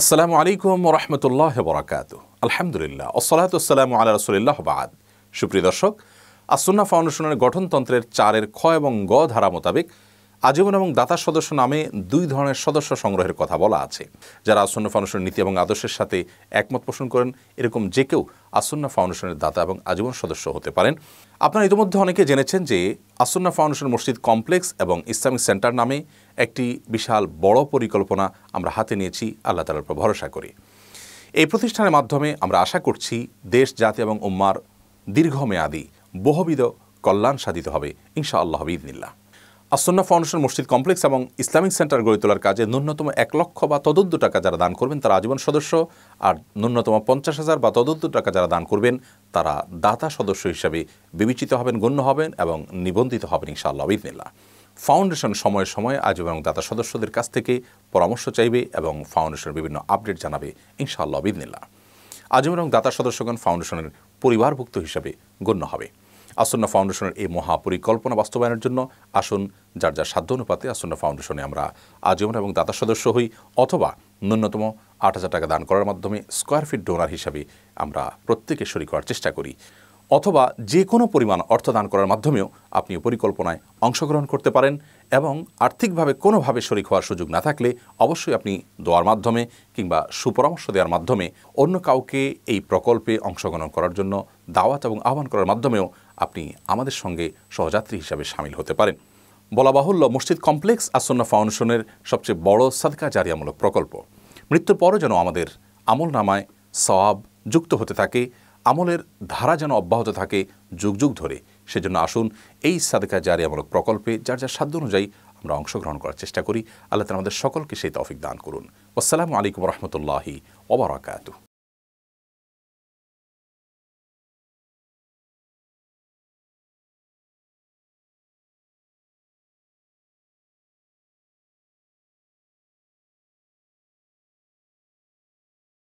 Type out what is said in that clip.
আসসালামু আলাইকুম রহমতুল্লাহ বরাকাত আলহামদুলিল্লাহ ওসলাত আসসালামু আল্লাহ রসুলিল্লাহ বাদ সুপ্রিয় দর্শক আসুন্না ফাউন্ডেশনের গঠনতন্ত্রের চারের খ এবং গ ধারা মোতাবেক আজীবন এবং দাতার সদস্য নামে দুই ধরনের সদস্য সংগ্রহের কথা বলা আছে যারা আসন্ন ফাউন্ডেশনের নীতি এবং আদর্শের সাথে একমত পোষণ করেন এরকম যে কেউ আসন্ন ফাউন্ডেশনের দাতা এবং আজীবন সদস্য হতে পারেন আপনারা ইতিমধ্যে অনেকে জেনেছেন যে আসন্না ফাউন্ডেশন মসজিদ কমপ্লেক্স এবং ইসলামিক সেন্টার নামে একটি বিশাল বড় পরিকল্পনা আমরা হাতে নিয়েছি আল্লাহ তালার উপর ভরসা করি এই প্রতিষ্ঠানের মাধ্যমে আমরা আশা করছি দেশ জাতি এবং উম্মার দীর্ঘমেয়াদী বহুবিধ কল্যাণ সাধিত হবে ইনশা আল্লাহ ইদনিল্লা আসন্না ফাউন্ডেশন মসজিদ কমপ্লেক্স এবং ইসলামিক সেন্টার গড়ে তোলার কাজে ন্যূনতম এক লক্ষ বা তদন্ত টাকা যারা দান করবেন তারা আজীবন সদস্য আর ন্যূনতম পঞ্চাশ হাজার বা তদন্ত টাকা যারা দান করবেন তারা দাতা সদস্য হিসাবে বিবেচিত হবেন গণ্য হবেন এবং নিবন্ধিত হবেন ইনশাআল্লাহ ইদিনিল্লা ফাউন্ডেশন সময়ে সময়ে আজীবন এবং দাতা সদস্যদের কাছ থেকে পরামর্শ চাইবে এবং ফাউন্ডেশনের বিভিন্ন আপডেট জানাবে ইনশাআল্লাহ ইদিনিল্লা আজীবন এবং দাতা সদস্যগণ ফাউন্ডেশনের পরিবারভুক্ত হিসাবে গণ্য হবে আসন্ন ফাউন্ডেশনের এই মহাপরিকল্পনা বাস্তবায়নের জন্য আসুন যার যার সাধ্য অনুপাতে আসন্ন ফাউন্ডেশনে আমরা আজীবন এবং দাতা সদস্য হই অথবা ন্যূনতম আট হাজার টাকা দান করার মাধ্যমে স্কোয়ার ফিট ডোনার হিসাবে আমরা প্রত্যেকে শরিক করার চেষ্টা করি অথবা যে কোনো পরিমাণ অর্থ দান করার মাধ্যমেও আপনি পরিকল্পনায় অংশগ্রহণ করতে পারেন এবং আর্থিকভাবে কোনোভাবে শরিক হওয়ার সুযোগ না থাকলে অবশ্যই আপনি দোয়ার মাধ্যমে কিংবা সুপরামর্শ দেওয়ার মাধ্যমে অন্য কাউকে এই প্রকল্পে অংশগ্রহণ করার জন্য দাওয়াত এবং আহ্বান করার মাধ্যমেও আপনি আমাদের সঙ্গে সহযাত্রী হিসাবে সামিল হতে পারেন বলা বাহুল্য মসজিদ কমপ্লেক্স আসন্না ফাউন্ডেশনের সবচেয়ে বড় সাদকা জারিয়ামূলক প্রকল্প মৃত্যুর পরও যেন আমাদের আমল নামায় সওয়াব যুক্ত হতে থাকে আমলের ধারা যেন অব্যাহত থাকে যুগ যুগ ধরে সেজন্য আসুন এই সাদকা জারিয়ামূলক প্রকল্পে যার যার সাধ্য অনুযায়ী আমরা অংশগ্রহণ করার চেষ্টা করি আল্লাহ তালা আমাদের সকলকে সেই তফিক দান করুন আসসালামু আলাইকুম রহমতুল্লাহি ওবরাকাতু